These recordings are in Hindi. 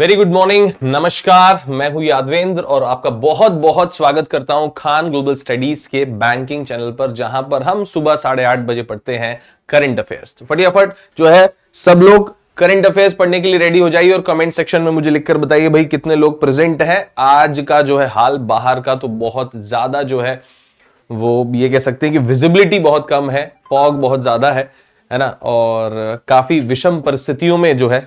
वेरी गुड मॉर्निंग नमस्कार मैं हूं यादवेंद्र और आपका बहुत बहुत स्वागत करता हूं खान ग्लोबल स्टडीज के बैंकिंग चैनल पर जहां पर हम सुबह साढ़े आठ बजे पढ़ते हैं करंट अफेयर्स तो फटाफट जो है सब लोग करंट अफेयर्स पढ़ने के लिए रेडी हो जाइए और कमेंट सेक्शन में मुझे लिखकर बताइए भाई कितने लोग प्रेजेंट हैं आज का जो है हाल बाहर का तो बहुत ज्यादा जो है वो ये कह सकते हैं कि विजिबिलिटी बहुत कम है फॉग बहुत ज्यादा है है ना और काफी विषम परिस्थितियों में जो है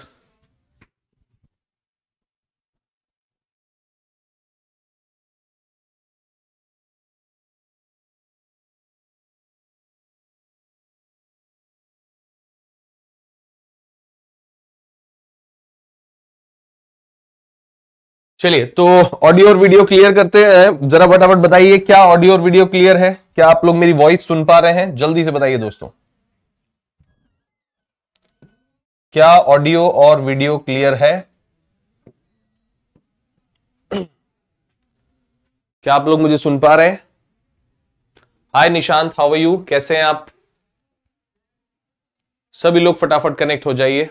चलिए तो ऑडियो और वीडियो क्लियर करते हैं जरा फटाफट बताइए क्या ऑडियो और वीडियो क्लियर है क्या आप लोग मेरी वॉइस सुन पा रहे हैं जल्दी से बताइए दोस्तों क्या ऑडियो और वीडियो क्लियर है क्या आप लोग मुझे सुन पा रहे हैं हाय निशांत हाउ यू कैसे हैं आप सभी लोग फटाफट कनेक्ट हो जाइए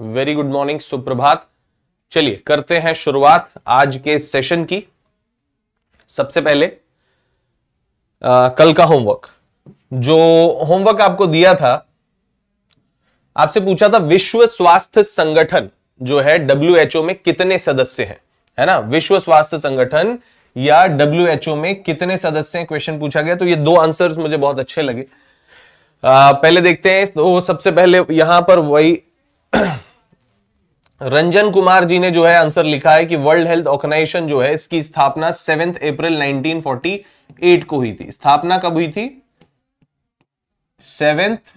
वेरी गुड मॉर्निंग सुप्रभात चलिए करते हैं शुरुआत आज के सेशन की सबसे पहले आ, कल का होमवर्क जो होमवर्क आपको दिया था आपसे पूछा था विश्व स्वास्थ्य संगठन जो है डब्ल्यू में कितने सदस्य हैं है ना विश्व स्वास्थ्य संगठन या डब्ल्यू में कितने सदस्य हैं क्वेश्चन पूछा गया तो ये दो आंसर्स मुझे बहुत अच्छे लगे आ, पहले देखते हैं तो सबसे पहले यहां पर वही रंजन कुमार जी ने जो है आंसर लिखा है कि वर्ल्ड हेल्थ ऑर्गेनाइजेशन जो है इसकी स्थापना सेवेंथ अप्रैल 1948 को हुई थी स्थापना कब हुई थी सेवेंथ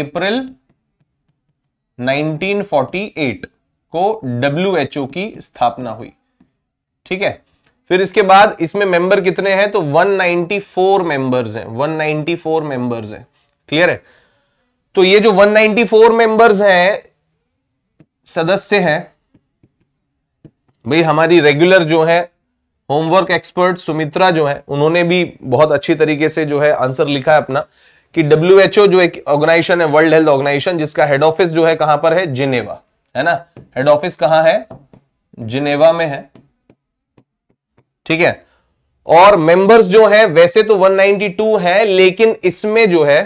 अप्रैल 1948 को डब्ल्यू की स्थापना हुई ठीक है फिर इसके बाद इसमें मेंबर कितने हैं तो 194 मेंबर्स हैं 194 मेंबर्स हैं क्लियर है तो ये जो 194 मेंबर्स हैं सदस्य हैं भाई हमारी रेगुलर जो है होमवर्क एक्सपर्ट सुमित्रा जो है उन्होंने भी बहुत अच्छी तरीके से जो है आंसर लिखा है अपना कि डब्ल्यू जो एक ऑर्गेनाइजेशन है वर्ल्ड हेल्थ ऑर्गेनाइजेशन जिसका हेड ऑफिस जो है कहां पर है जिनेवा है ना हेड ऑफिस कहां है जिनेवा में है ठीक है और मेंबर्स जो है वैसे तो 192 है लेकिन इसमें जो है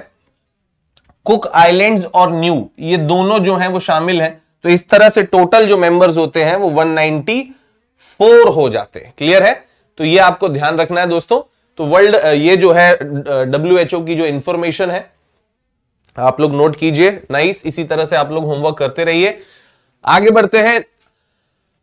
कुक आइलैंड्स और न्यू ये दोनों जो है वो शामिल है तो इस तरह से टोटल जो मेंबर्स होते हैं वो 194 हो जाते हैं क्लियर है तो ये आपको ध्यान रखना है दोस्तों तो वर्ल्ड ये जो है डब्ल्यू की जो इंफॉर्मेशन है आप लोग नोट कीजिए नाइस इसी तरह से आप लोग होमवर्क करते रहिए आगे बढ़ते हैं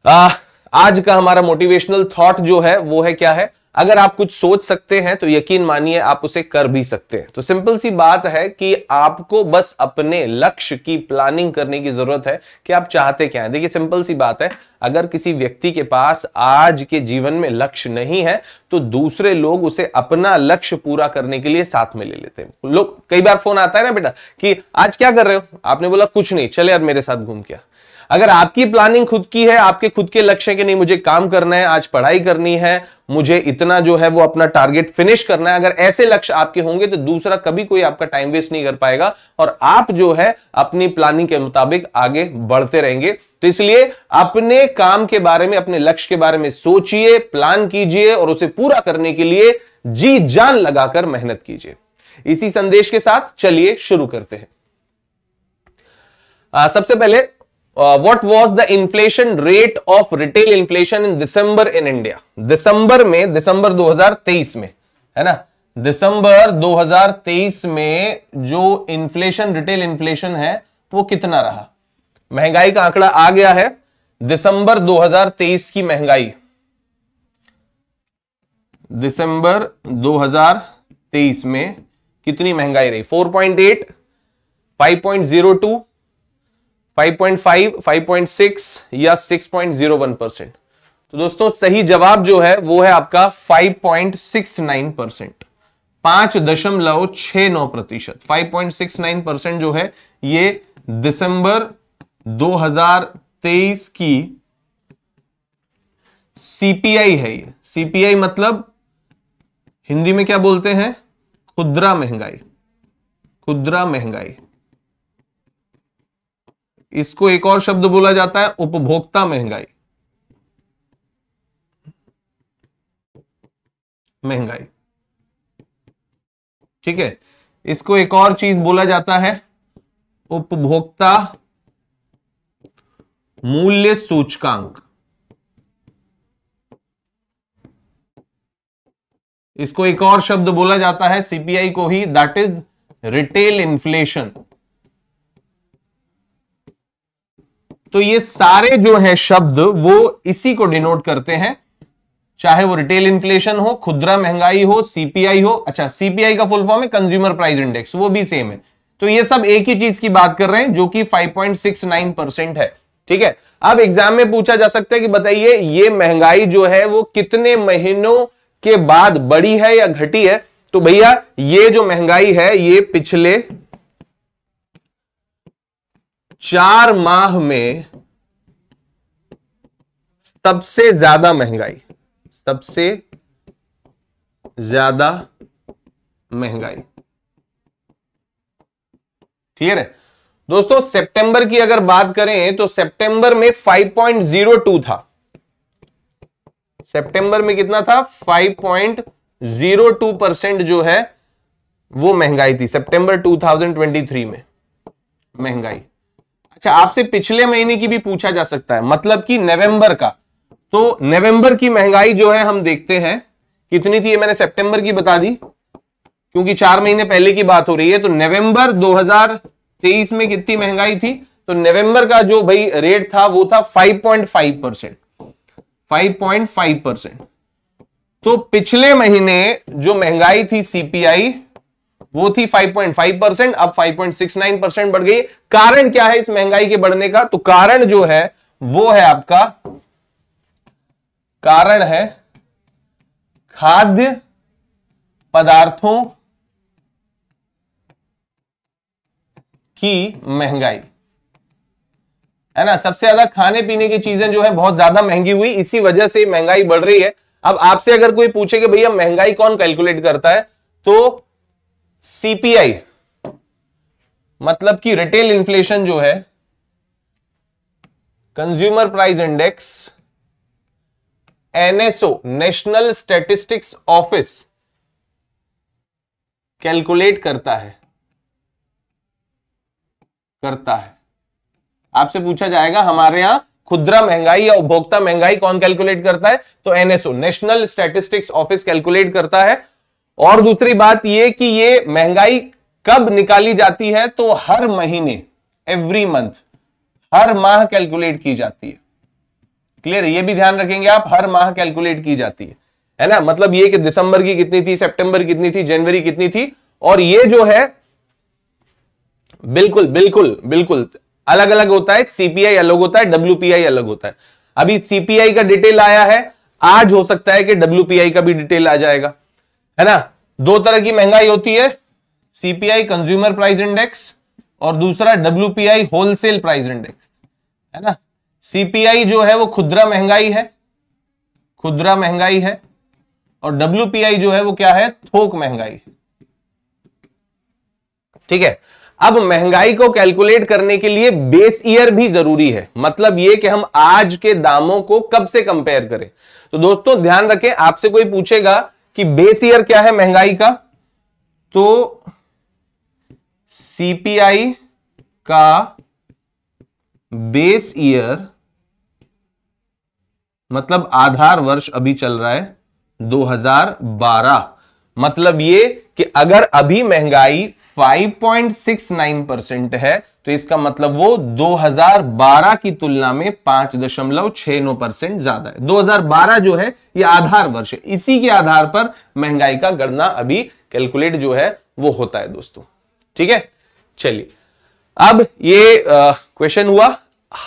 आ, आज का हमारा मोटिवेशनल थॉट जो है वो है क्या है अगर आप कुछ सोच सकते हैं तो यकीन मानिए आप उसे कर भी सकते हैं तो सिंपल सी बात है कि आपको बस अपने लक्ष्य की प्लानिंग करने की जरूरत है कि आप चाहते क्या है देखिए सिंपल सी बात है अगर किसी व्यक्ति के पास आज के जीवन में लक्ष्य नहीं है तो दूसरे लोग उसे अपना लक्ष्य पूरा करने के लिए साथ में ले लेते हैं लोग कई बार फोन आता है ना बेटा कि आज क्या कर रहे हो आपने बोला कुछ नहीं चले यार मेरे साथ घूम क्या अगर आपकी प्लानिंग खुद की है आपके खुद के लक्ष्य के नहीं मुझे काम करना है आज पढ़ाई करनी है मुझे इतना जो है वो अपना टारगेट फिनिश करना है अगर ऐसे लक्ष्य आपके होंगे तो दूसरा कभी कोई आपका टाइम वेस्ट नहीं कर पाएगा और आप जो है अपनी प्लानिंग के मुताबिक आगे बढ़ते रहेंगे तो इसलिए अपने काम के बारे में अपने लक्ष्य के बारे में सोचिए प्लान कीजिए और उसे पूरा करने के लिए जी जान लगाकर मेहनत कीजिए इसी संदेश के साथ चलिए शुरू करते हैं आ, सबसे पहले uh, what was the inflation rate of retail inflation in december in India? december में december 2023 में है ना december 2023 में जो inflation retail inflation है वो कितना रहा महंगाई का आंकड़ा आ गया है दिसंबर 2023 की महंगाई दिसंबर 2023 में कितनी महंगाई रही 4.8 5.02 5.5, 5.6 या 6.01 परसेंट तो दोस्तों सही जवाब जो है वो है आपका 5.69 परसेंट पांच दशमलव छह नौ प्रतिशत फाइव परसेंट जो है ये दिसंबर 2023 की सीपीआई है ये सीपीआई मतलब हिंदी में क्या बोलते हैं खुदरा महंगाई खुदरा महंगाई इसको एक और शब्द बोला जाता है उपभोक्ता महंगाई महंगाई ठीक है इसको एक और चीज बोला जाता है उपभोक्ता मूल्य सूचकांक इसको एक और शब्द बोला जाता है सीपीआई को ही दैट इज रिटेल इन्फ्लेशन तो ये सारे जो है शब्द वो इसी को डिनोट करते हैं चाहे वो रिटेल इन्फ्लेशन हो खुदरा महंगाई हो सीपीआई हो अच्छा सीपीआई का फुल फॉर्म है कंज्यूमर प्राइस इंडेक्स वो भी सेम है तो ये सब एक ही चीज की बात कर रहे हैं जो कि 5.69 परसेंट है ठीक है अब एग्जाम में पूछा जा सकता है कि बताइए ये महंगाई जो है वो कितने महीनों के बाद बड़ी है या घटी है तो भैया ये जो महंगाई है ये पिछले चार माह में सबसे ज्यादा महंगाई सबसे ज्यादा महंगाई क्लियर है दोस्तों सितंबर की अगर बात करें तो सितंबर में 5.02 था सितंबर में कितना था 5.02 परसेंट जो है वो महंगाई थी सितंबर 2023 में महंगाई अच्छा आपसे पिछले महीने की भी पूछा जा सकता है मतलब कि नवंबर का तो नवंबर की महंगाई जो है हम देखते हैं कितनी थी ये मैंने सितंबर की बता दी क्योंकि चार महीने पहले की बात हो रही है तो नवंबर 2023 में कितनी महंगाई थी तो नवंबर का जो भाई रेट था वो था 5.5 परसेंट फाइव परसेंट तो पिछले महीने जो महंगाई थी सीपीआई वो थी 5.5 परसेंट अब 5.69 परसेंट बढ़ गई कारण क्या है इस महंगाई के बढ़ने का तो कारण जो है वो है आपका कारण है खाद्य पदार्थों की महंगाई है ना सबसे ज्यादा खाने पीने की चीजें जो है बहुत ज्यादा महंगी हुई इसी वजह से महंगाई बढ़ रही है अब आपसे अगर कोई पूछे कि भैया महंगाई कौन कैलकुलेट करता है तो सीपीआई मतलब कि रिटेल इन्फ्लेशन जो है consumer price index NSO National Statistics Office calculate करता है करता है आपसे पूछा जाएगा हमारे यहां खुदरा महंगाई या उपभोक्ता महंगाई कौन कैलकुलेट करता है तो NSO National Statistics Office calculate करता है और दूसरी बात यह कि ये महंगाई कब निकाली जाती है तो हर महीने एवरी मंथ हर माह कैलकुलेट की जाती है क्लियर ये भी ध्यान रखेंगे आप हर माह कैलकुलेट की जाती है है ना मतलब ये कि दिसंबर की कितनी थी सितंबर कितनी थी जनवरी कितनी थी और ये जो है बिल्कुल बिल्कुल बिल्कुल अलग अलग होता है सीपीआई अलग होता है डब्ल्यूपीआई अलग होता है अभी सीपीआई का डिटेल आया है आज हो सकता है कि डब्ल्यूपीआई का भी डिटेल आ जाएगा है ना दो तरह की महंगाई होती है सीपीआई कंज्यूमर प्राइस इंडेक्स और दूसरा आई होलसेल प्राइस इंडेक्स है ना सीपीआई जो है वो खुदरा महंगाई है खुदरा महंगाई है और आई जो है वो क्या है थोक महंगाई है ठीक है अब महंगाई को कैलकुलेट करने के लिए बेस ईयर भी जरूरी है मतलब ये कि हम आज के दामों को कब से कंपेयर करें तो दोस्तों ध्यान रखें आपसे कोई पूछेगा कि बेस ईयर क्या है महंगाई का तो सीपीआई का बेस ईयर मतलब आधार वर्ष अभी चल रहा है 2012 मतलब ये कि अगर अभी महंगाई 5.69 परसेंट है तो इसका मतलब वो 2012 की तुलना में पांच दशमलव छह नौ परसेंट ज्यादा है 2012 जो है ये आधार वर्ष है इसी के आधार पर महंगाई का गणना अभी कैलकुलेट जो है वो होता है दोस्तों ठीक है चलिए अब ये क्वेश्चन हुआ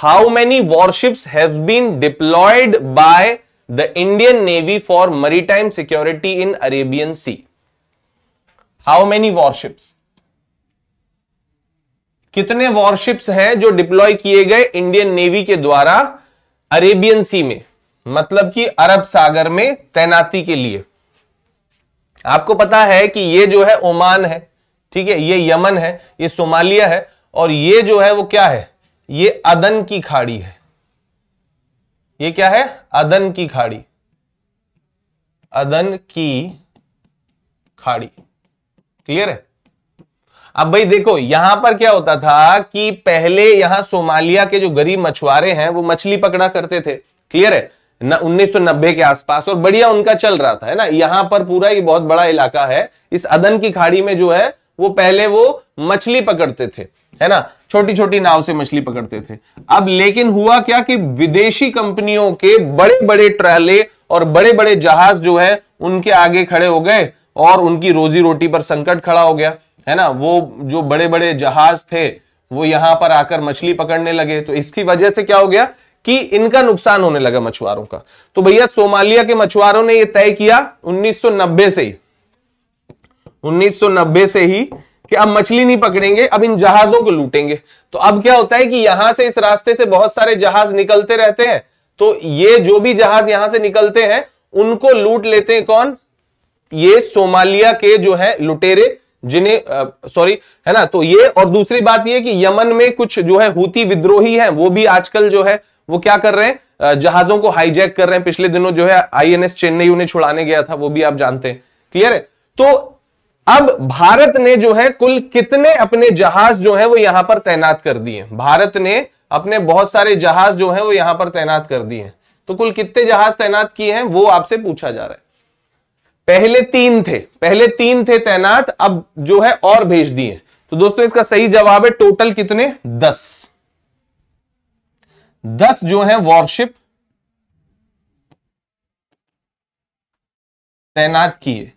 how many warships have been deployed by the Indian Navy for maritime security in Arabian Sea how many warships कितने वॉरशिप्स हैं जो डिप्लॉय किए गए इंडियन नेवी के द्वारा अरेबियन सी में मतलब कि अरब सागर में तैनाती के लिए आपको पता है कि ये जो है ओमान है ठीक है ये यमन है ये सोमालिया है और ये जो है वो क्या है ये अदन की खाड़ी है ये क्या है अदन की खाड़ी अदन की खाड़ी क्लियर है अब भाई देखो यहां पर क्या होता था कि पहले यहां सोमालिया के जो गरीब मछुआरे हैं वो मछली पकड़ा करते थे क्लियर है ना उन्नीस के आसपास और बढ़िया उनका चल रहा था है ना यहां पर पूरा ये बहुत बड़ा इलाका है इस अदन की खाड़ी में जो है वो पहले वो मछली पकड़ते थे है ना छोटी छोटी नाव से मछली पकड़ते थे अब लेकिन हुआ क्या कि विदेशी कंपनियों के बड़े बड़े ट्रैले और बड़े बड़े जहाज जो है उनके आगे खड़े हो गए और उनकी रोजी रोटी पर संकट खड़ा हो गया है ना वो जो बड़े बड़े जहाज थे वो यहां पर आकर मछली पकड़ने लगे तो इसकी वजह से क्या हो गया कि इनका नुकसान होने लगा मछुआरों का तो भैया सोमालिया के मछुआरों ने यह तय किया 1990 से ही 1990 से ही कि अब मछली नहीं पकड़ेंगे अब इन जहाजों को लूटेंगे तो अब क्या होता है कि यहां से इस रास्ते से बहुत सारे जहाज निकलते रहते हैं तो ये जो भी जहाज यहां से निकलते हैं उनको लूट लेते हैं कौन ये सोमालिया के जो है लुटेरे जिन्हें सॉरी है ना तो ये और दूसरी बात ये कि यमन में कुछ जो है हुती विद्रोही हैं वो भी आजकल जो है वो क्या कर रहे हैं जहाजों को हाईजैक कर रहे हैं पिछले दिनों जो है आईएनएस चेन्नई उन्हें छुड़ाने गया था वो भी आप जानते हैं क्लियर है तो अब भारत ने जो है कुल कितने अपने जहाज जो है वो यहां पर तैनात कर दिए भारत ने अपने बहुत सारे जहाज जो है वो यहां पर तैनात कर दिए तो कुल कितने जहाज तैनात किए हैं वो आपसे पूछा जा रहा है पहले तीन थे पहले तीन थे तैनात अब जो है और भेज दिए तो दोस्तों इसका सही जवाब है टोटल कितने दस दस जो है वॉरशिप तैनात किए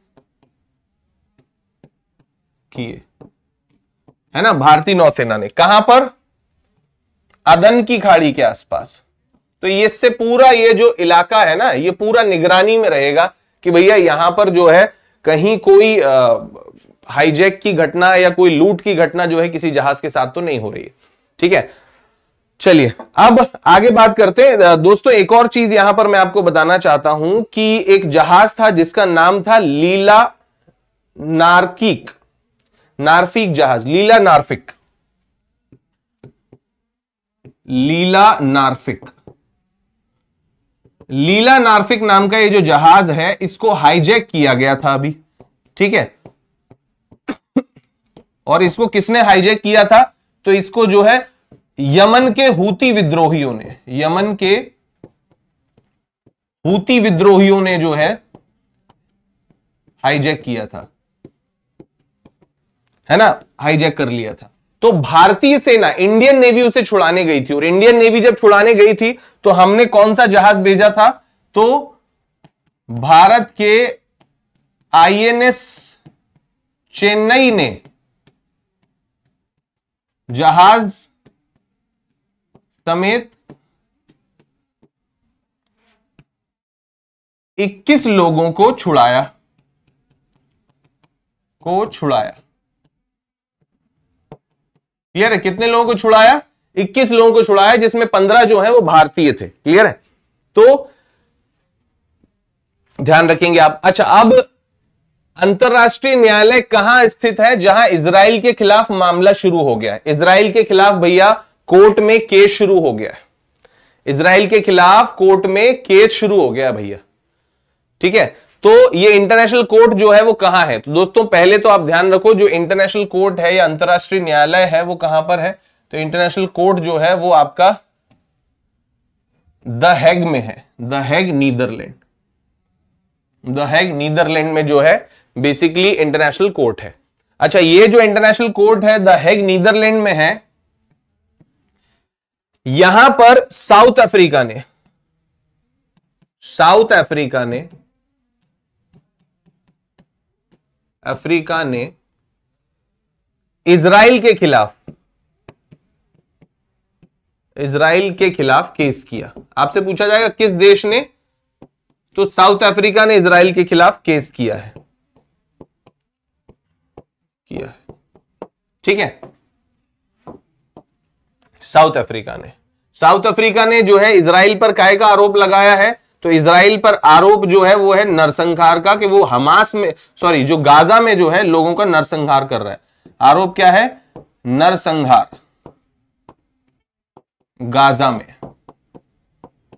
किए है ना भारतीय नौसेना ने कहां पर अदन की खाड़ी के आसपास तो इससे पूरा ये जो इलाका है ना ये पूरा निगरानी में रहेगा कि भैया यहां पर जो है कहीं कोई हाईजैक की घटना या कोई लूट की घटना जो है किसी जहाज के साथ तो नहीं हो रही है ठीक है चलिए अब आगे बात करते हैं दोस्तों एक और चीज यहां पर मैं आपको बताना चाहता हूं कि एक जहाज था जिसका नाम था लीला नार्किक नार्फिक जहाज लीला नार्फिक लीला नार्फिक लीला नार्फिक नाम का ये जो जहाज है इसको हाईजैक किया गया था अभी ठीक है और इसको किसने हाईजैक किया था तो इसको जो है यमन के हूती विद्रोहियों ने यमन के हूती विद्रोहियों ने जो है हाईजैक किया था है ना हाईजैक कर लिया था तो भारतीय सेना इंडियन नेवी उसे छुड़ाने गई थी और इंडियन नेवी जब छुड़ाने गई थी तो हमने कौन सा जहाज भेजा था तो भारत के आईएनएस चेन्नई ने जहाज समेत 21 लोगों को छुड़ाया को छुड़ाया क्लियर है कितने लोगों को छुड़ाया 21 लोगों को छुड़ाया जिसमें 15 जो है वो भारतीय थे क्लियर है तो ध्यान रखेंगे आप अच्छा अब अंतरराष्ट्रीय न्यायालय कहां स्थित है जहां इसराइल के खिलाफ मामला शुरू हो गया है इसराइल के खिलाफ भैया कोर्ट में केस शुरू हो गया है इसराइल के खिलाफ कोर्ट में केस शुरू हो गया भैया ठीक है तो ये इंटरनेशनल कोर्ट जो है वो कहां है तो दोस्तों पहले तो आप ध्यान रखो जो इंटरनेशनल कोर्ट है या अंतर्राष्ट्रीय न्यायालय है वो कहां पर है तो इंटरनेशनल कोर्ट जो है वो आपका द हैग में है the Hague Netherlands the Hague Netherlands में जो है बेसिकली इंटरनेशनल कोर्ट है अच्छा ये जो इंटरनेशनल कोर्ट है द हैग नीदरलैंड में है यहां पर साउथ अफ्रीका ने साउथ अफ्रीका ने अफ्रीका ने इसराइल के खिलाफ इसराइल के खिलाफ केस किया आपसे पूछा जाएगा किस देश ने तो साउथ अफ्रीका ने इसराइल के खिलाफ केस किया है किया है ठीक है साउथ अफ्रीका ने साउथ अफ्रीका ने जो है इसराइल पर काय का आरोप लगाया है तो इसराइल पर आरोप जो है वो है नरसंहार का कि वो हमास में सॉरी जो गाजा में जो है लोगों का नरसंहार कर रहा है आरोप क्या है नरसंहार गाजा में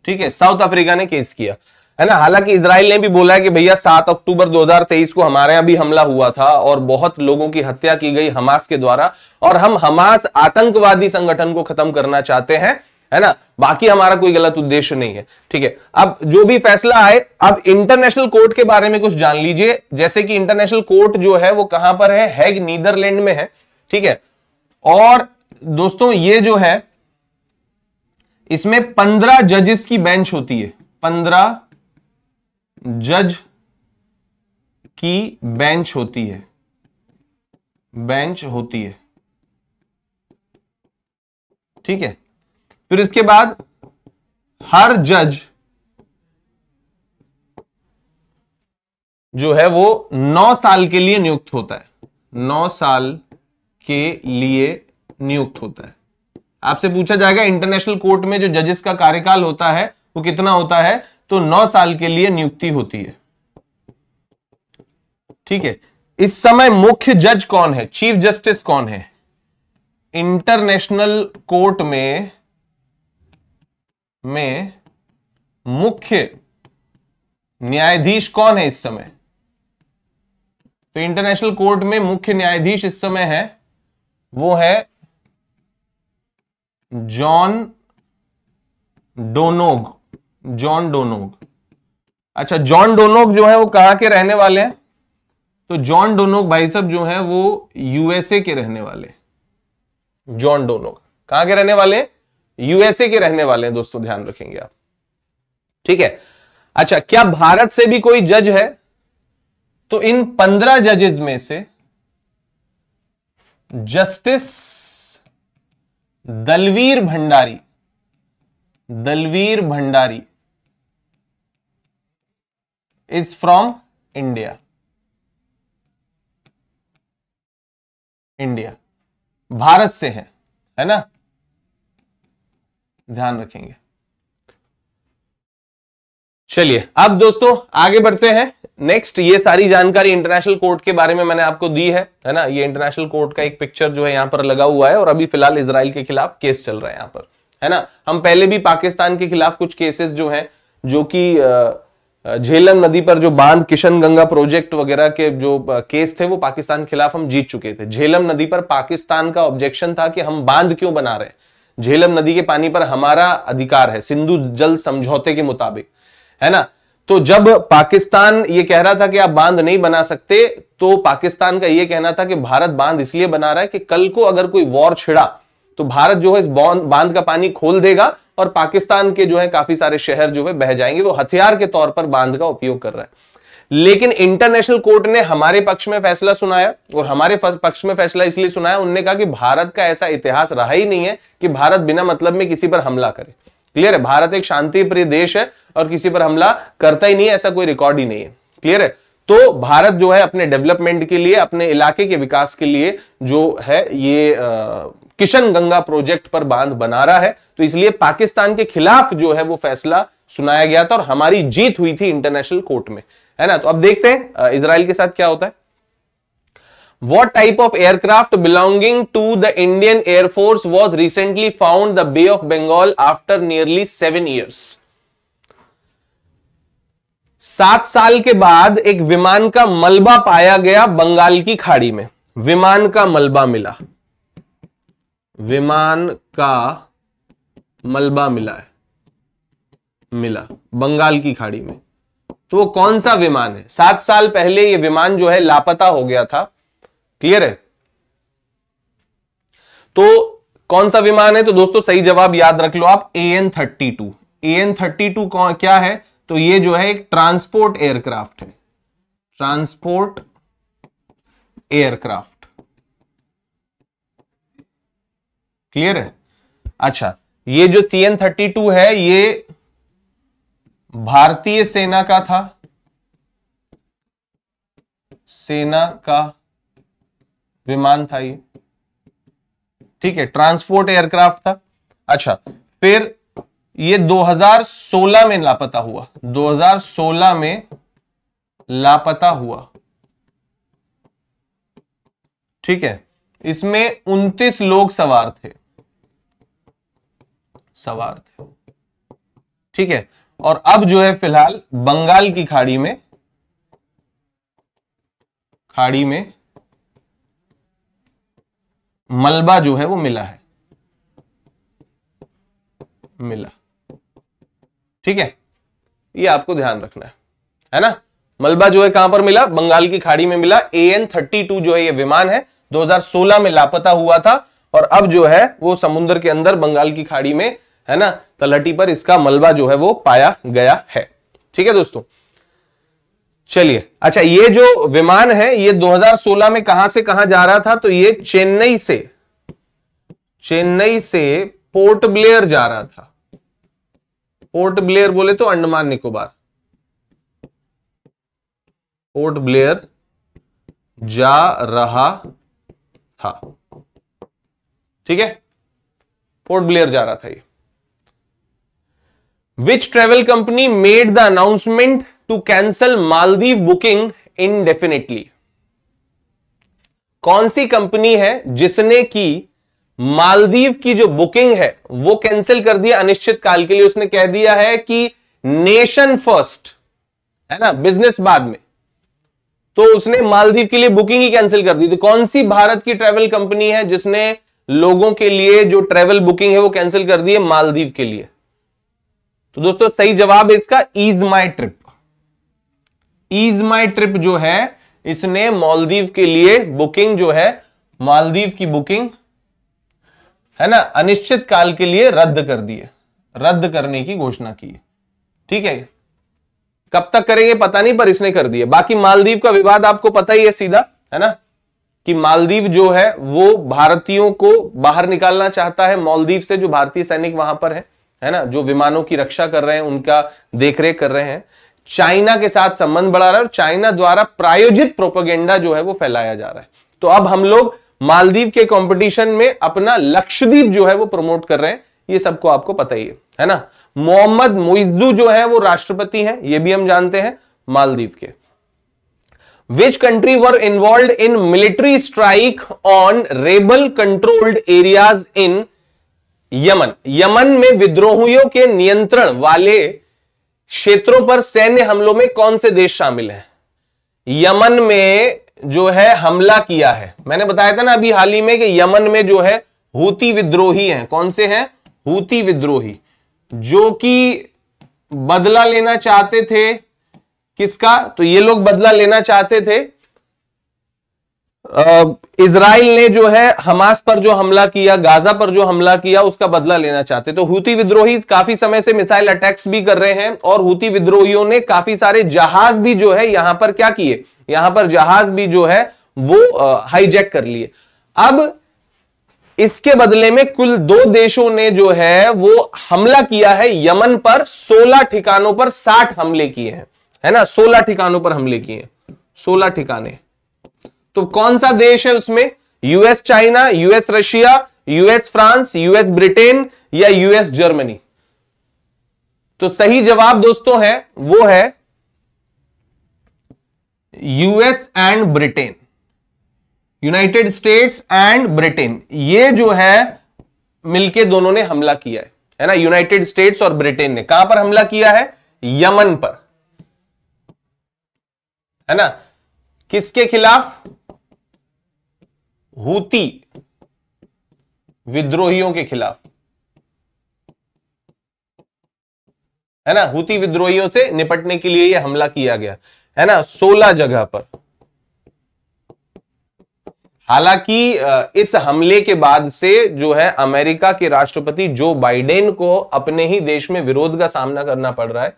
ठीक है साउथ अफ्रीका ने केस किया है ना हालांकि इसराइल ने भी बोला है कि भैया 7 अक्टूबर 2023 को हमारे यहां भी हमला हुआ था और बहुत लोगों की हत्या की गई हमास के द्वारा और हम हमास आतंकवादी संगठन को खत्म करना चाहते हैं है ना बाकी हमारा कोई गलत उद्देश्य नहीं है ठीक है अब जो भी फैसला आए अब इंटरनेशनल कोर्ट के बारे में कुछ जान लीजिए जैसे कि इंटरनेशनल कोर्ट जो है वो कहां पर है हैग नीदरलैंड में है ठीक है और दोस्तों ये जो है इसमें पंद्रह जजेस की बेंच होती है पंद्रह जज की बेंच होती है बेंच होती है ठीक है फिर इसके बाद हर जज जो है वो नौ साल के लिए नियुक्त होता है नौ साल के लिए नियुक्त होता है आपसे पूछा जाएगा इंटरनेशनल कोर्ट में जो जजेस का कार्यकाल होता है वो कितना होता है तो नौ साल के लिए नियुक्ति होती है ठीक है इस समय मुख्य जज कौन है चीफ जस्टिस कौन है इंटरनेशनल कोर्ट में में मुख्य न्यायाधीश कौन है इस समय तो इंटरनेशनल कोर्ट में मुख्य न्यायाधीश इस समय है वो है जॉन डोनोग जॉन डोनोग अच्छा जॉन डोनोग जो है वो कहां के रहने वाले हैं तो जॉन डोनोग भाई सब जो है वो यूएसए के रहने वाले जॉन डोनोग कहां के रहने वाले यूएसए के रहने वाले हैं दोस्तों ध्यान रखेंगे आप ठीक है अच्छा क्या भारत से भी कोई जज है तो इन पंद्रह जजेज में से justice Dalveer Bhandari Dalveer Bhandari is from India India Bharat से है है ना ध्यान रखेंगे चलिए अब दोस्तों आगे बढ़ते हैं नेक्स्ट ये सारी जानकारी इंटरनेशनल कोर्ट के बारे में मैंने आपको दी है है ना ये इंटरनेशनल कोर्ट का एक पिक्चर जो है यहां पर लगा हुआ है और अभी फिलहाल इसराइल के खिलाफ केस चल रहा है यहां पर है ना हम पहले भी पाकिस्तान के खिलाफ कुछ केसेस जो है जो कि झेलम नदी पर जो बांध किशन गंगा प्रोजेक्ट वगैरह के जो केस थे वो पाकिस्तान के खिलाफ हम जीत चुके थे झेलम नदी पर पाकिस्तान का ऑब्जेक्शन था कि हम बांध क्यों बना रहे हैं झेलम नदी के पानी पर हमारा अधिकार है सिंधु जल समझौते के मुताबिक है ना तो जब पाकिस्तान ये कह रहा था कि आप बांध नहीं बना सकते तो पाकिस्तान का यह कहना था कि भारत बांध इसलिए बना रहा है कि कल को अगर कोई वॉर छिड़ा तो भारत जो है इस बांध का पानी खोल देगा और पाकिस्तान के जो है काफी सारे शहर जो है बह जाएंगे वो हथियार के तौर पर बांध का उपयोग कर रहा है लेकिन इंटरनेशनल कोर्ट ने हमारे पक्ष में फैसला सुनाया और हमारे पक्ष में फैसला इसलिए सुनाया उनने कहा कि भारत का ऐसा इतिहास रहा ही नहीं है कि भारत बिना मतलब में किसी पर हमला करे क्लियर है भारत एक शांति प्रिय देश है और किसी पर हमला करता ही नहीं है ऐसा कोई रिकॉर्ड ही नहीं है क्लियर है तो भारत जो है अपने डेवलपमेंट के लिए अपने इलाके के विकास के लिए जो है ये किशन गंगा प्रोजेक्ट पर बांध बना रहा है तो इसलिए पाकिस्तान के खिलाफ जो है वो फैसला सुनाया गया था और हमारी जीत हुई थी इंटरनेशनल कोर्ट में है ना तो अब देखते हैं इसराइल के साथ क्या होता है what type of aircraft belonging to the Indian Air Force was recently found the Bay of Bengal after nearly seven years सात साल के बाद एक विमान का मलबा पाया गया बंगाल की खाड़ी में विमान का मलबा मिला विमान का मलबा मिला है मिला बंगाल की खाड़ी में तो वो कौन सा विमान है सात साल पहले ये विमान जो है लापता हो गया था क्लियर है तो कौन सा विमान है तो दोस्तों सही जवाब याद रख लो आप A N thirty two A N thirty two क्या है तो ये जो है एक ट्रांसपोर्ट एयरक्राफ्ट है ट्रांसपोर्ट एयरक्राफ्ट क्लियर है अच्छा ये जो सी एन थर्टी टू है ये भारतीय सेना का था सेना का विमान था ये ठीक है ट्रांसपोर्ट एयरक्राफ्ट था अच्छा फिर ये 2016 में लापता हुआ 2016 में लापता हुआ ठीक है इसमें 29 लोग सवार थे सवार थे ठीक है और अब जो है फिलहाल बंगाल की खाड़ी में खाड़ी में मलबा जो है वो मिला है मिला ठीक है ये आपको ध्यान रखना है है ना मलबा जो है कहां पर मिला बंगाल की खाड़ी में मिला ए एन थर्टी टू जो है ये विमान है 2016 में लापता हुआ था और अब जो है वो समुद्र के अंदर बंगाल की खाड़ी में है ना तलहटी पर इसका मलबा जो है वो पाया गया है ठीक है दोस्तों चलिए अच्छा ये जो विमान है ये 2016 में कहां से कहां जा रहा था तो ये चेन्नई से चेन्नई से पोर्ट ब्लेयर जा रहा था पोर्ट ब्लेयर बोले तो अंडमान निकोबार पोर्ट ब्लेयर जा रहा था ठीक है पोर्ट ब्लेयर जा रहा था ये which travel company made the announcement to cancel Maldives booking indefinitely कौन सी कंपनी है जिसने की मालदीव की जो बुकिंग है वो कैंसिल कर दिया अनिश्चित काल के लिए उसने कह दिया है कि नेशन फर्स्ट है ना बिजनेस बाद में तो उसने मालदीव के लिए बुकिंग ही कैंसिल कर दी तो कौन सी भारत की ट्रेवल कंपनी है जिसने लोगों के लिए जो ट्रेवल बुकिंग है वो कैंसिल कर दी है मालदीव के लिए तो दोस्तों सही जवाब है इसका is EaseMyTrip is EaseMyTrip जो है इसने मालदीव के लिए बुकिंग जो है मालदीव की बुकिंग है ना अनिश्चित काल के लिए रद्द कर दिए रद्द करने की घोषणा की है ठीक है कब तक करेंगे पता नहीं पर इसने कर दिया बाकी मालदीव का विवाद आपको पता ही है सीधा है ना कि मालदीव जो है वो भारतीयों को बाहर निकालना चाहता है मालदीव से जो भारतीय सैनिक वहां पर है है ना जो विमानों की रक्षा कर रहे हैं उनका देखरेख कर रहे हैं चाइना के साथ संबंध बढ़ा रहा है और चाइना द्वारा प्रायोजित प्रोपोगेंडा जो है वो फैलाया जा रहा है तो अब हम लोग मालदीव के कंपटीशन में अपना लक्षद्वीप जो है वो प्रमोट कर रहे हैं ये सबको आपको पता ही है है ना मोहम्मद मुइज्जू जो है वो राष्ट्रपति हैं ये भी हम जानते हैं मालदीव के which country were involved in military strike on rebel controlled areas in Yemen Yemen में विद्रोहियों के नियंत्रण वाले क्षेत्रों पर सैन्य हमलों में कौन से देश शामिल हैं यमन में जो है हमला किया है मैंने बताया था ना अभी हाल ही में कि यमन में जो है हूती विद्रोही हैं कौन से हैं हूती विद्रोही जो कि बदला लेना चाहते थे किसका तो ये लोग बदला लेना चाहते थे इसराइल ने जो है हमास पर जो हमला किया गाजा पर जो हमला किया उसका बदला लेना चाहते तो हूती विद्रोही काफी समय से मिसाइल अटैक्स भी कर रहे हैं और हूती विद्रोहियों ने काफी सारे जहाज भी जो है यहां पर क्या किए यहां पर जहाज भी जो है वो हाईजैक कर लिए अब इसके बदले में कुल दो देशों ने जो है वो हमला किया है यमन पर 16 ठिकानों पर 60 हमले किए हैं है ना 16 ठिकानों पर हमले किए 16 ठिकाने तो कौन सा देश है उसमें US China US Russia US France US Britain या यूएस जर्मनी तो सही जवाब दोस्तों है वो है US and Britain United States and Britain ये जो है मिलके दोनों ने हमला किया है है ना यूनाइटेड स्टेट्स और ब्रिटेन ने कहां पर हमला किया है यमन पर है ना किसके खिलाफ हूती विद्रोहियों के खिलाफ है ना हूती विद्रोहियों से निपटने के लिए यह हमला किया गया है ना सोलह जगह पर हालांकि इस हमले के बाद से जो है अमेरिका के राष्ट्रपति जो बाइडेन को अपने ही देश में विरोध का सामना करना पड़ रहा है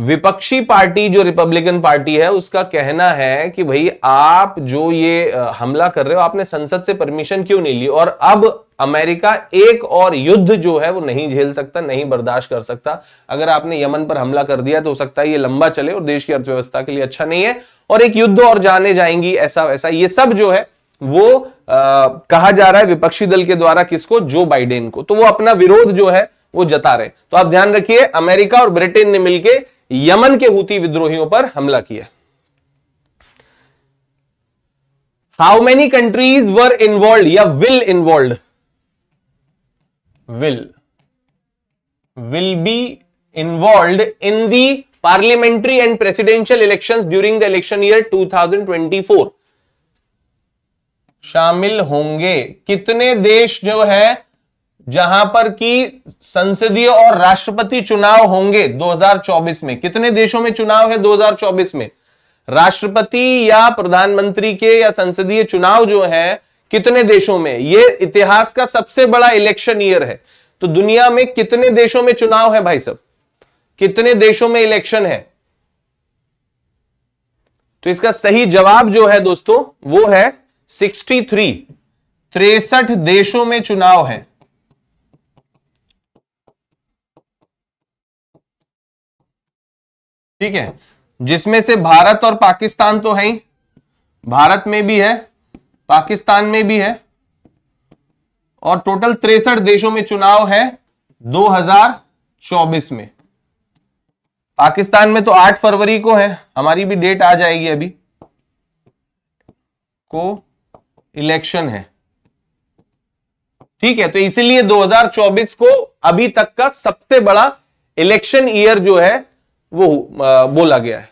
विपक्षी पार्टी जो रिपब्लिकन पार्टी है उसका कहना है कि भाई आप जो ये हमला कर रहे हो आपने संसद से परमिशन क्यों नहीं ली और अब अमेरिका एक और युद्ध जो है वो नहीं झेल सकता नहीं बर्दाश्त कर सकता अगर आपने यमन पर हमला कर दिया तो हो सकता है ये लंबा चले और देश की अर्थव्यवस्था के लिए अच्छा नहीं है और एक युद्ध और जाने जाएंगी ऐसा वैसा ये सब जो है वो आ, कहा जा रहा है विपक्षी दल के द्वारा किसको जो बाइडेन को तो वो अपना विरोध जो है वो जता रहे तो आप ध्यान रखिए अमेरिका और ब्रिटेन ने मिलकर यमन के हुती विद्रोहियों पर हमला किया how many countries were involved या will involve will will be involved in the parliamentary and presidential election during the election year 2024 शामिल होंगे कितने देश जो है जहां पर कि संसदीय और राष्ट्रपति चुनाव होंगे 2024 में कितने देशों में चुनाव है 2024 में राष्ट्रपति या प्रधानमंत्री के या संसदीय चुनाव जो है कितने देशों में ये इतिहास का सबसे बड़ा इलेक्शन ईयर है तो दुनिया में कितने देशों में चुनाव है भाई सब कितने देशों में इलेक्शन है तो इसका सही जवाब जो है दोस्तों वो है 63 थ्री देशों में चुनाव है ठीक है जिसमें से भारत और पाकिस्तान तो है ही भारत में भी है पाकिस्तान में भी है और टोटल तिरसठ देशों में चुनाव है 2024 में पाकिस्तान में तो 8 फरवरी को है हमारी भी डेट आ जाएगी अभी को इलेक्शन है ठीक है तो इसीलिए 2024 को अभी तक का सबसे बड़ा इलेक्शन ईयर जो है वो बोला गया है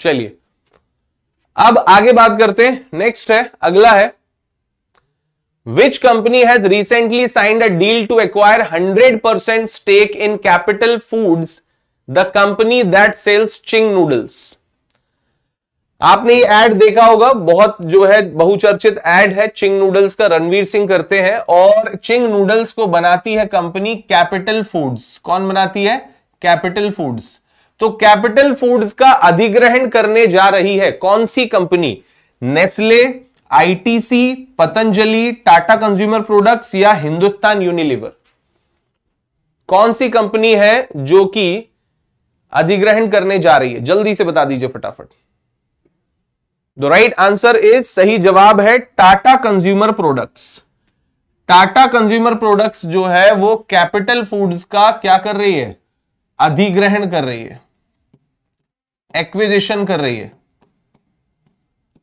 चलिए अब आगे बात करते हैं नेक्स्ट है अगला है which company has recently signed a deal to acquire hundred percent stake in Capital Foods the company that sells Ching noodles आपने ये एड देखा होगा बहुत जो है बहुचर्चित एड है चिंग नूडल्स का रणवीर सिंह करते हैं और चिंग नूडल्स को बनाती है कंपनी कैपिटल फूड्स कौन बनाती है कैपिटल फूड्स तो कैपिटल फूड्स का अधिग्रहण करने जा रही है कौन सी कंपनी Nestle ITC Patanjali Tata Consumer Products या हिंदुस्तान यूनिलिवर कौन सी कंपनी है जो कि अधिग्रहण करने जा रही है जल्दी से बता दीजिए फटाफट द राइट आंसर इज सही जवाब है Tata Consumer Products Tata Consumer Products जो है वो कैपिटल फूड्स का क्या कर रही है अधिग्रहण कर रही है एक्विजिशन कर रही है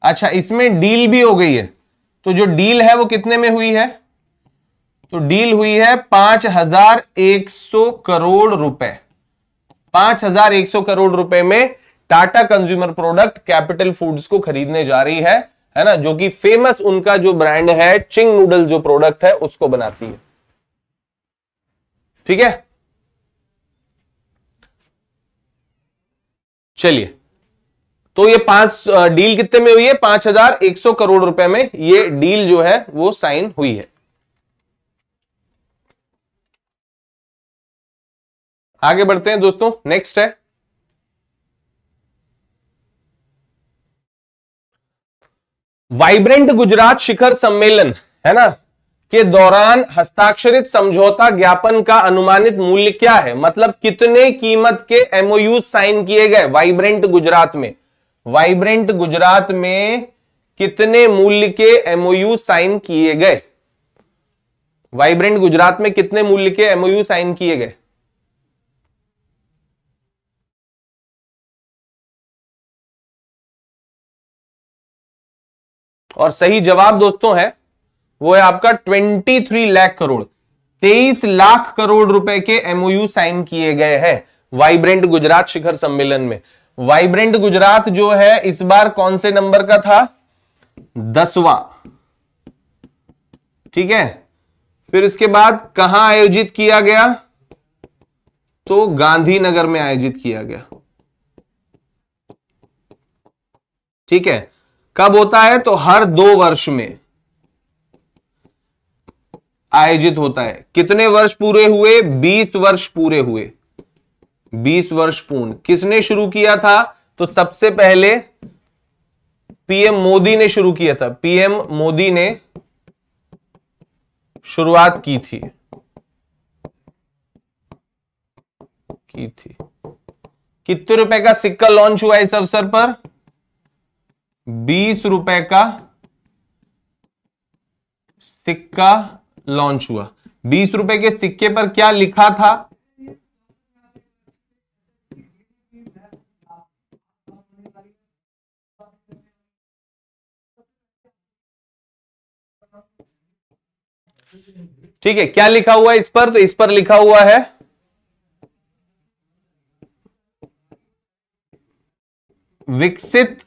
अच्छा इसमें डील भी हो गई है तो जो डील है वो कितने में हुई है तो डील हुई है पांच हजार एक सौ करोड़ रुपए पांच हजार एक सौ करोड़ रुपए में Tata Consumer Product Capital Foods को खरीदने जा रही है है ना जो कि फेमस उनका जो ब्रांड है चिंग नूडल जो प्रोडक्ट है उसको बनाती है ठीक है चलिए तो ये पांच डील कितने में हुई है पांच हजार एक सौ करोड़ रुपए में ये डील जो है वो साइन हुई है आगे बढ़ते हैं दोस्तों नेक्स्ट है वाइब्रेंट गुजरात शिखर सम्मेलन है ना के दौरान हस्ताक्षरित समझौता ज्ञापन का अनुमानित मूल्य क्या है मतलब कितने कीमत के एमओयू साइन किए गए वाइब्रेंट गुजरात में वाइब्रेंट गुजरात में कितने मूल्य के एमओयू साइन किए गए वाइब्रेंट गुजरात में कितने मूल्य के एमओयू साइन किए गए और सही जवाब दोस्तों है वो है आपका ट्वेंटी थ्री लाख करोड़ तेईस लाख करोड़ रुपए के एमओयू साइन किए गए हैं वाइब्रेंट गुजरात शिखर सम्मेलन में वाइब्रेंट गुजरात जो है इस बार कौन से नंबर का था दसवा ठीक है फिर इसके बाद कहां आयोजित किया गया तो गांधीनगर में आयोजित किया गया ठीक है कब होता है तो हर दो वर्ष में आयोजित होता है कितने वर्ष पूरे हुए बीस वर्ष पूरे हुए बीस वर्ष पूर्ण किसने शुरू किया था तो सबसे पहले पीएम मोदी ने शुरू किया था पीएम मोदी ने शुरुआत की थी की थी कितने रुपए का सिक्का लॉन्च हुआ इस अवसर पर बीस रुपए का सिक्का लॉन्च हुआ बीस रुपए के सिक्के पर क्या लिखा था ठीक है क्या लिखा हुआ है इस पर तो इस पर लिखा हुआ है विकसित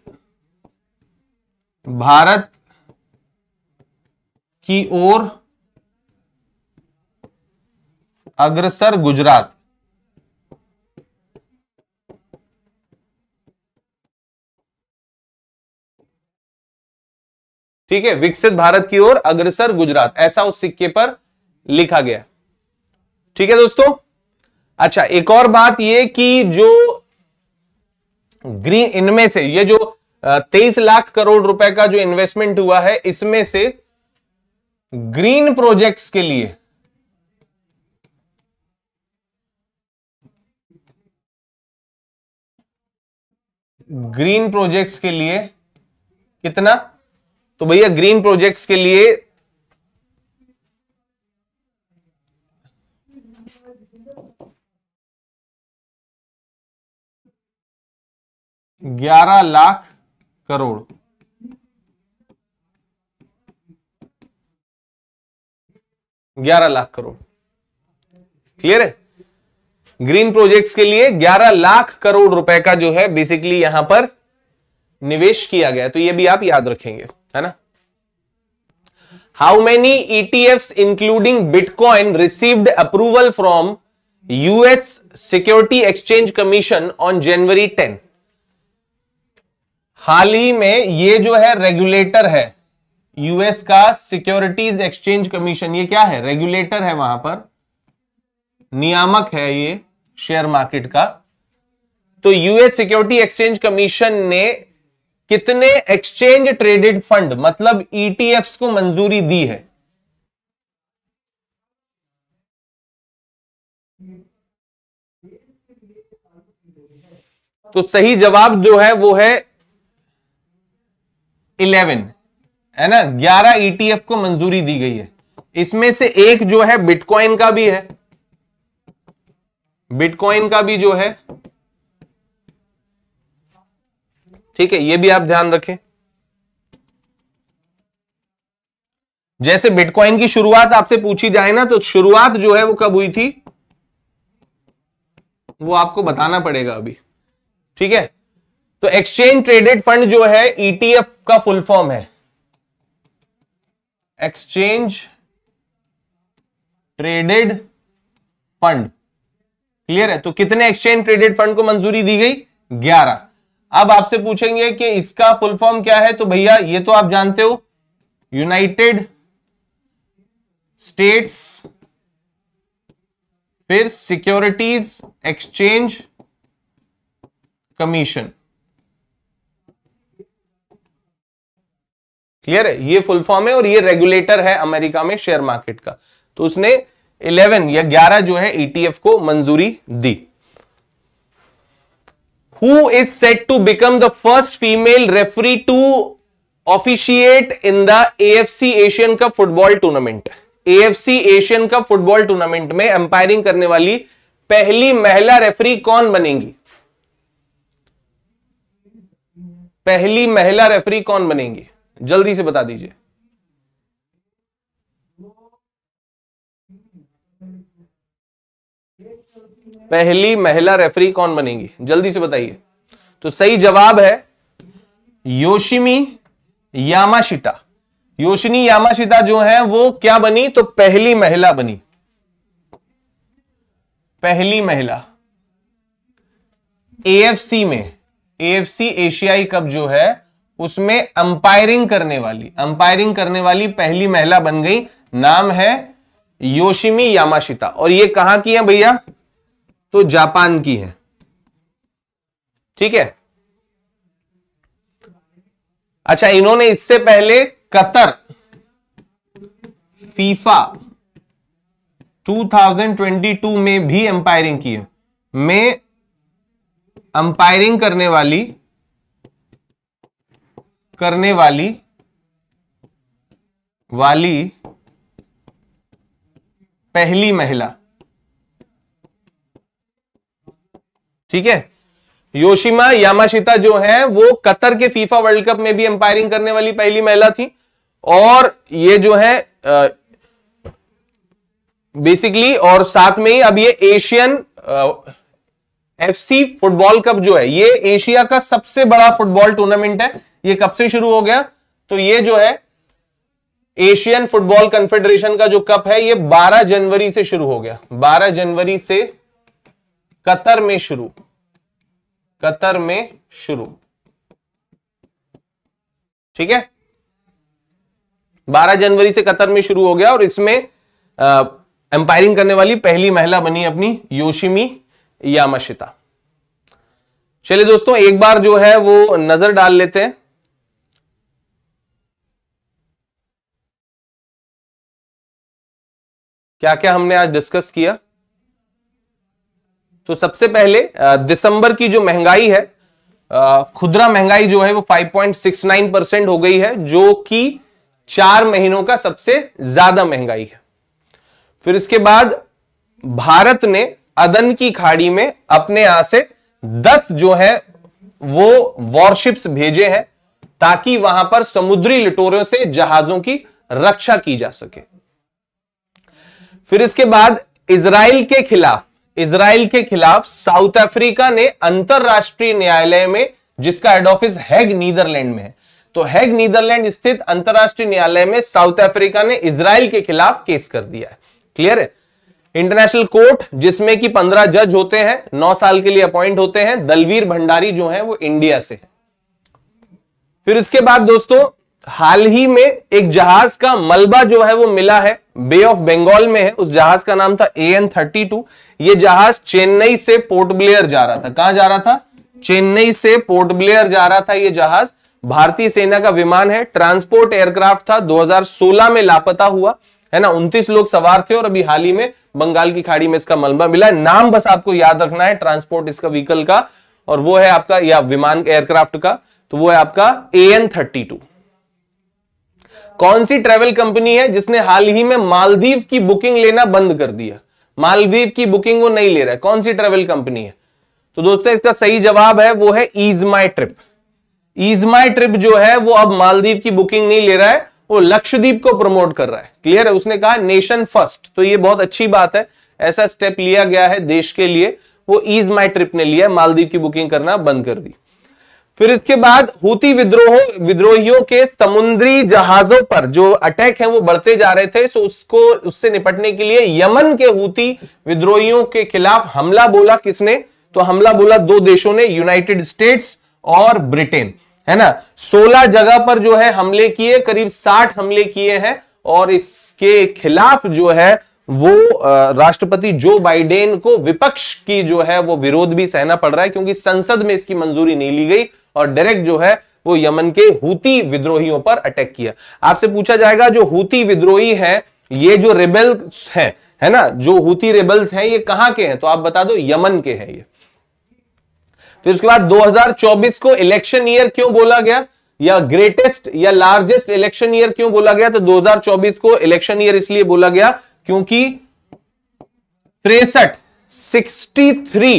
भारत की ओर अग्रसर गुजरात ठीक है विकसित भारत की ओर अग्रसर गुजरात ऐसा उस सिक्के पर लिखा गया ठीक है दोस्तों अच्छा एक और बात यह कि जो ग्रीन इनमें से ये जो तेईस लाख करोड़ रुपए का जो इन्वेस्टमेंट हुआ है इसमें से ग्रीन प्रोजेक्ट्स के लिए ग्रीन प्रोजेक्ट्स के लिए कितना तो भैया ग्रीन प्रोजेक्ट्स के लिए ग्यारह लाख करोड़ ग्यारह लाख करोड़ क्लियर है ग्रीन प्रोजेक्ट्स के लिए ग्यारह लाख करोड़ रुपए का जो है बेसिकली यहां पर निवेश किया गया तो ये भी आप याद रखेंगे है ना how many ETF including bitcoin received approval from US Security Exchange Commission on January ten हाल ही में ये जो है रेगुलेटर है यूएस का सिक्योरिटीज एक्सचेंज कमीशन ये क्या है रेगुलेटर है वहां पर नियामक है ये शेयर मार्केट का तो यूएस सिक्योरिटी एक्सचेंज कमीशन ने कितने एक्सचेंज ट्रेडेड फंड मतलब ईटीएफ्स e को मंजूरी दी है तो सही जवाब जो है वो है इलेवन है ना ग्यारह ईटीएफ e को मंजूरी दी गई है इसमें से एक जो है बिटकॉइन का भी है बिटकॉइन का भी जो है ठीक है ये भी आप ध्यान रखें जैसे बिटकॉइन की शुरुआत आपसे पूछी जाए ना तो शुरुआत जो है वो कब हुई थी वो आपको बताना पड़ेगा अभी ठीक है तो एक्सचेंज ट्रेडेड फंड जो है ईटीएफ e का फुल फॉर्म है एक्सचेंज ट्रेडेड फंड क्लियर है तो कितने एक्सचेंज ट्रेडेड फंड को मंजूरी दी गई ग्यारह अब आपसे पूछेंगे कि इसका फुल फॉर्म क्या है तो भैया ये तो आप जानते हो यूनाइटेड स्टेट्स फिर सिक्योरिटीज एक्सचेंज कमीशन क्लियर है ये फुल फॉर्म है और ये रेगुलेटर है अमेरिका में शेयर मार्केट का तो उसने 11 या 11 जो है ईटीएफ e को मंजूरी दी who is set to become the first female referee to officiate in the AFC Asian Cup football tournament AFC Asian Cup football tournament में एम्पायरिंग करने वाली पहली महिला रेफरी कौन बनेंगी पहली महिला रेफरी कौन बनेंगी जल्दी से बता दीजिए पहली महिला रेफरी कौन बनेगी जल्दी से बताइए तो सही जवाब है योशिमी यामाशिटा योशिनी यामाशिता जो है वो क्या बनी तो पहली महिला बनी पहली महिला एएफसी में एएफसी एशियाई कप जो है उसमें अंपायरिंग करने वाली अंपायरिंग करने वाली पहली महिला बन गई नाम है योशिमी यामाशिता और ये कहां की है भैया तो जापान की है ठीक है अच्छा इन्होंने इससे पहले कतर फीफा 2022 में भी अंपायरिंग की है में अंपायरिंग करने वाली करने वाली वाली पहली महिला ठीक है योशिमा यामाशिता जो है वो कतर के फीफा वर्ल्ड कप में भी एंपायरिंग करने वाली पहली महिला थी और ये जो है आ, बेसिकली और साथ में ही अब ये एशियन एफसी फुटबॉल कप जो है ये एशिया का सबसे बड़ा फुटबॉल टूर्नामेंट है ये कब से शुरू हो गया तो ये जो है एशियन फुटबॉल कंफेडरेशन का जो कप है ये 12 जनवरी से शुरू हो गया 12 जनवरी से कतर में शुरू कतर में शुरू ठीक है 12 जनवरी से कतर में शुरू हो गया और इसमें एम्पायरिंग करने वाली पहली महिला बनी अपनी योशिमी यामाशिता चलिए दोस्तों एक बार जो है वो नजर डाल लेते हैं क्या क्या हमने आज डिस्कस किया तो सबसे पहले दिसंबर की जो महंगाई है खुदरा महंगाई जो है वो 5.69 परसेंट हो गई है जो कि चार महीनों का सबसे ज्यादा महंगाई है फिर इसके बाद भारत ने अदन की खाड़ी में अपने यहां से 10 जो है वो वॉरशिप्स भेजे हैं ताकि वहां पर समुद्री लिटोरों से जहाजों की रक्षा की जा सके फिर इसके बाद इसराइल के खिलाफ इसराइल के खिलाफ साउथ अफ्रीका ने अंतरराष्ट्रीय न्यायालय में जिसका हेड ऑफिस हैग नीदरलैंड में है तो हैग नीदरलैंड स्थित अंतरराष्ट्रीय न्यायालय में साउथ अफ्रीका ने इसराइल के खिलाफ केस कर दिया है क्लियर है इंटरनेशनल कोर्ट जिसमें कि पंद्रह जज होते हैं नौ साल के लिए अपॉइंट होते हैं दलवीर भंडारी जो है वो इंडिया से है फिर इसके बाद दोस्तों हाल ही में एक जहाज का मलबा जो है वो मिला है बे ऑफ बंगाल में है उस जहाज का नाम था ए एन थर्टी टू ये जहाज चेन्नई से पोर्ट ब्लेयर जा रहा था कहां जा रहा था चेन्नई से पोर्ट ब्लेयर जा रहा था ये जहाज भारतीय सेना का विमान है ट्रांसपोर्ट एयरक्राफ्ट था 2016 में लापता हुआ है ना 29 लोग सवार थे और अभी हाल ही में बंगाल की खाड़ी में इसका मलबा मिला है नाम बस आपको याद रखना है ट्रांसपोर्ट इसका व्हीकल का और वो है आपका या विमान एयरक्राफ्ट का तो वो है आपका ए एन थर्टी टू कौन सी ट्रेवल कंपनी है जिसने हाल ही में मालदीव की बुकिंग लेना बंद कर दिया मालदीव की बुकिंग वो नहीं ले रहा है कौन सी ट्रेवल कंपनी है तो दोस्तों इसका सही जवाब है वो है is EaseMyTrip is EaseMyTrip जो है वो अब मालदीव की बुकिंग नहीं ले रहा है वो लक्षद्वीप को प्रमोट कर रहा है क्लियर है उसने कहा नेशन फर्स्ट तो ये बहुत अच्छी बात है ऐसा स्टेप लिया गया है देश के लिए वो ईज माई ट्रिप ने लिया मालदीव की बुकिंग करना बंद कर दी फिर इसके बाद हूती विद्रोह विद्रोहियों के समुद्री जहाजों पर जो अटैक है वो बढ़ते जा रहे थे सो उसको उससे निपटने के लिए यमन के हूती विद्रोहियों के खिलाफ हमला बोला किसने तो हमला बोला दो देशों ने यूनाइटेड स्टेट्स और ब्रिटेन है ना सोलह जगह पर जो है हमले किए करीब साठ हमले किए हैं और इसके खिलाफ जो है वो राष्ट्रपति जो बाइडेन को विपक्ष की जो है वो विरोध भी सहना पड़ रहा है क्योंकि संसद में इसकी मंजूरी नहीं ली गई और डायरेक्ट जो है वो यमन के हूती विद्रोहियों पर अटैक किया आपसे पूछा जाएगा जो हूती विद्रोही है ये जो रेबल्स हैं है ना जो हूती रेबल्स हैं ये कहां के हैं तो आप बता दो यमन के हैं ये फिर उसके बाद 2024 को इलेक्शन ईयर क्यों बोला गया या ग्रेटेस्ट या लार्जेस्ट इलेक्शन ईयर क्यों बोला गया तो 2024 को इलेक्शन ईयर इसलिए बोला गया क्योंकि तिरसठ सिक्सटी थ्री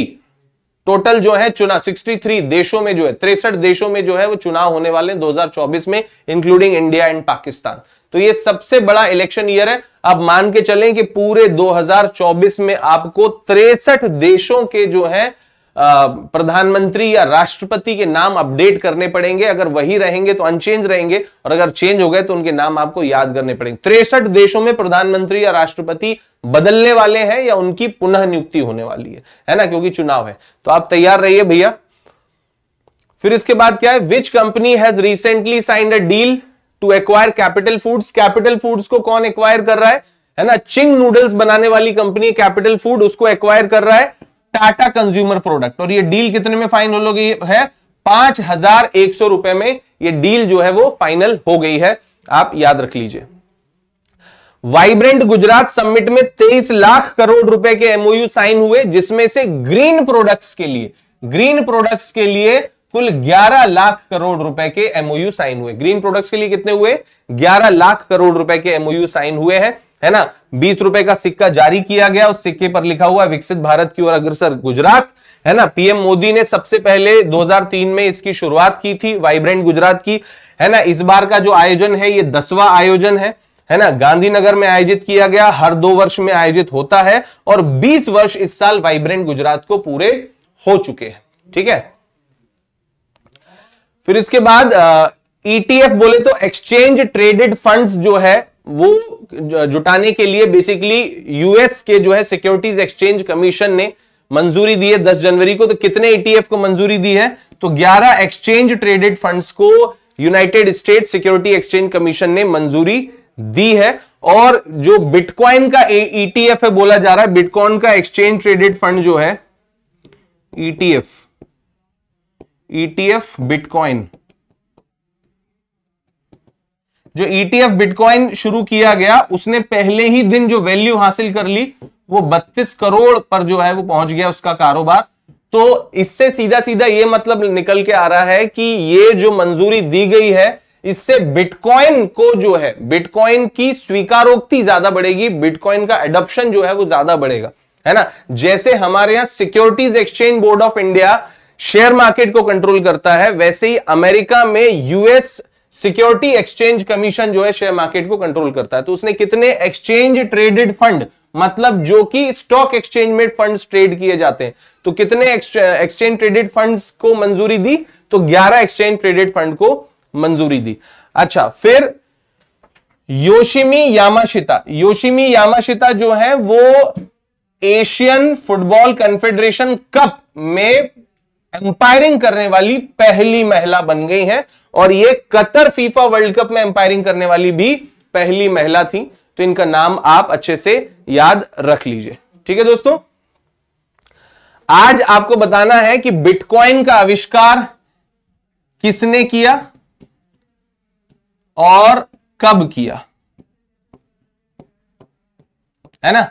टोटल जो है चुनाव 63 देशों में जो है तिरसठ देशों में जो है वो चुनाव होने वाले हैं 2024 में इंक्लूडिंग इंडिया एंड पाकिस्तान तो ये सबसे बड़ा इलेक्शन ईयर है आप मान के चलें कि पूरे 2024 में आपको तिरसठ देशों के जो है प्रधानमंत्री या राष्ट्रपति के नाम अपडेट करने पड़ेंगे अगर वही रहेंगे तो अनचेंज रहेंगे और अगर चेंज हो गए तो उनके नाम आपको याद करने पड़ेंगे तिरसठ देशों में प्रधानमंत्री या राष्ट्रपति बदलने वाले हैं या उनकी पुनः नियुक्ति होने वाली है है ना क्योंकि चुनाव है तो आप तैयार रहिए भैया फिर इसके बाद क्या है which company has recently signed a deal to acquire Capital Foods Capital Foods को कौन एक्वायर कर रहा है है ना चिंग नूडल्स बनाने वाली कंपनी कैपिटल फूड उसको एक्वायर कर रहा है टाटा कंज्यूमर प्रोडक्ट और ये डील कितने में फाइनल हो गई है पांच हजार एक सौ रुपए में ये डील जो है वो फाइनल हो गई है आप याद रख लीजिए वाइब्रेंट गुजरात समिट में 23 लाख करोड़ रुपए के एमओयू साइन हुए जिसमें से ग्रीन प्रोडक्ट्स के लिए ग्रीन प्रोडक्ट्स के लिए कुल 11 लाख करोड़ रुपए के एमओयू साइन हुए ग्रीन प्रोडक्ट्स के लिए कितने हुए 11 लाख करोड़ रुपए के एमओयू साइन हुए हैं है ना बीस रुपए का सिक्का जारी किया गया उस सिक्के पर लिखा हुआ विकसित भारत की ओर अग्रसर गुजरात है ना पीएम मोदी ने सबसे पहले 2003 में इसकी शुरुआत की थी वाइब्रेंट गुजरात की है ना इस बार का जो आयोजन है ये दसवा आयोजन है है ना गांधीनगर में आयोजित किया गया हर दो वर्ष में आयोजित होता है और 20 वर्ष इस साल वाइब्रेंट गुजरात को पूरे हो चुके हैं ठीक है फिर इसके बाद ईटीएफ e बोले तो एक्सचेंज ट्रेडेड फंड्स जो है वो जुटाने के लिए बेसिकली यूएस के जो है सिक्योरिटीज एक्सचेंज कमीशन ने मंजूरी दी है दस जनवरी को तो कितने ईटीएफ e को मंजूरी दी है तो ग्यारह एक्सचेंज ट्रेडेड फंड को United State Security Exchange commission ने मंजूरी दी है और जो बिटकॉइन का ईटीएफ e है बोला जा रहा है बिटकॉइन का एक्सचेंज ट्रेडेड फंड जो है ईटीएफ ईटीएफ बिटकॉइन जो ईटीएफ e बिटकॉइन शुरू किया गया उसने पहले ही दिन जो वैल्यू हासिल कर ली वो बत्तीस करोड़ पर जो है वो पहुंच गया उसका कारोबार तो इससे सीधा सीधा ये मतलब निकल के आ रहा है कि ये जो मंजूरी दी गई है इससे बिटकॉइन को जो है बिटकॉइन की स्वीकारोक्ति ज्यादा बढ़ेगी बिटकॉइन का एडोप्शन जो है वो ज्यादा बढ़ेगा है ना जैसे हमारे यहां Securities Exchange Board of India share market को कंट्रोल करता है वैसे ही अमेरिका में यूएस सिक्योरिटी एक्सचेंज कमीशन जो है शेयर मार्केट को कंट्रोल करता है तो उसने कितने एक्सचेंज ट्रेडेड फंड मतलब जो कि स्टॉक एक्सचेंज में फंड्स ट्रेड किए जाते हैं तो कितने एक्सचेंज ट्रेडेड फंड्स को मंजूरी दी तो 11 एक्सचेंज ट्रेडेड फंड को मंजूरी दी अच्छा फिर योशिमी यामाशिता योशिमी यामाशिता जो है वो एशियन फुटबॉल कंफेडरेशन कप में एम्पायरिंग करने वाली पहली महिला बन गई हैं और ये कतर फीफा वर्ल्ड कप में एम्पायरिंग करने वाली भी पहली महिला थी तो इनका नाम आप अच्छे से याद रख लीजिए ठीक है दोस्तों आज आपको बताना है कि बिटकॉइन का आविष्कार किसने किया और कब किया है ना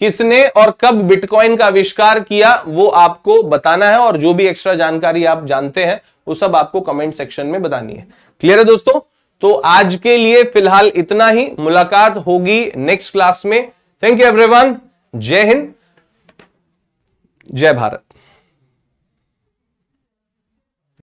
किसने और कब बिटकॉइन का आविष्कार किया वो आपको बताना है और जो भी एक्स्ट्रा जानकारी आप जानते हैं वो सब आपको कमेंट सेक्शन में बतानी है क्लियर है दोस्तों तो आज के लिए फिलहाल इतना ही मुलाकात होगी नेक्स्ट क्लास में थैंक यू एवरीवन जय हिंद जय भारत